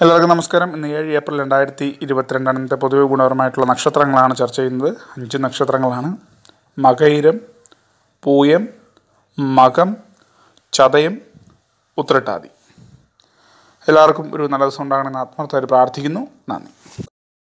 എല്ലാവർക്കും നമസ്കാരം ഇന്ന് ഏഴ് ഏപ്രിൽ രണ്ടായിരത്തി ഇരുപത്തിരണ്ടാണ് ഇന്നത്തെ പൊതുവെ ഗുണപരമായിട്ടുള്ള നക്ഷത്രങ്ങളാണ് ചർച്ച ചെയ്യുന്നത് അഞ്ച് നക്ഷത്രങ്ങളാണ് മകയിരം പൂയം മകം ചതയം ഉത്രട്ടാതി എല്ലാവർക്കും ഒരു നല്ല ദിവസം ഉണ്ടാകണമെന്ന് ആത്മാർത്ഥമായി പ്രാർത്ഥിക്കുന്നു നന്ദി